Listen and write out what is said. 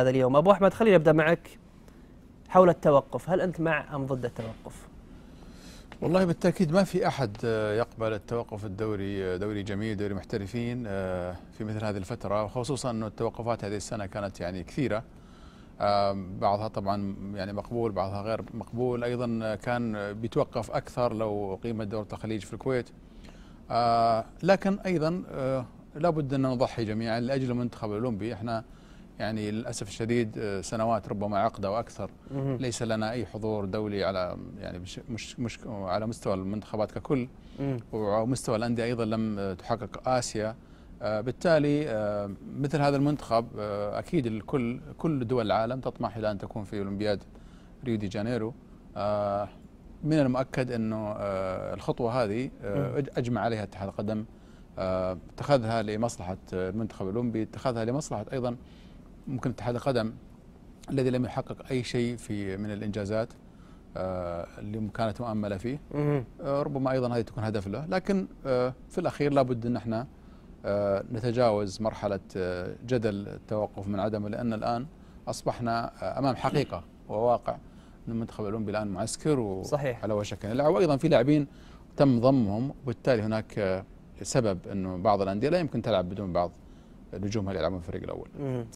هذا اليوم أبو أحمد خليني أبدأ معك حول التوقف هل أنت مع أم ضد التوقف؟ والله بالتأكيد ما في أحد آه، يقبل التوقف الدوري آه، دوري جميل دوري محترفين آه، في مثل هذه الفترة وخصوصا أنه التوقفات هذه السنة كانت يعني كثيرة بعضها طبعا يعني مقبول بعضها غير مقبول أيضا كان بيتوقف أكثر لو قيمة دورة الخليج في الكويت لكن أيضا لابد أن نضحي جميعا لأجل المنتخب الأولمبي احنا يعني للاسف الشديد آه، سنوات ربما عقد او اكثر ليس لنا اي حضور دولي على يعني مش مش على مستوى المنتخبات ككل ومستوى الانديه ايضا لم تحقق اسيا آه، بالتالي آه، مثل هذا المنتخب اكيد الكل كل دول العالم تطمح الى ان تكون في اولمبياد ريو دي جانيرو من المؤكد انه الخطوه هذه اجمع عليها اتحاد القدم اتخذها لمصلحه المنتخب الاولمبي اتخذها لمصلحه ايضا ممكن اتحاد القدم الذي لم يحقق اي شيء في من الانجازات آه، اللي كانت مؤمله فيه آه، ربما ايضا هذه تكون هدف له لكن آه، في الاخير لابد ان احنا نتجاوز مرحله جدل التوقف من عدمه لان الان اصبحنا امام حقيقه وواقع ان المنتخب الاولمبي الان معسكر صحيح وعلى وشك ان يلعب وايضا في لاعبين تم ضمهم وبالتالي هناك سبب انه بعض الانديه لا يمكن تلعب بدون بعض نجومها اللي يلعبون في الفريق الاول.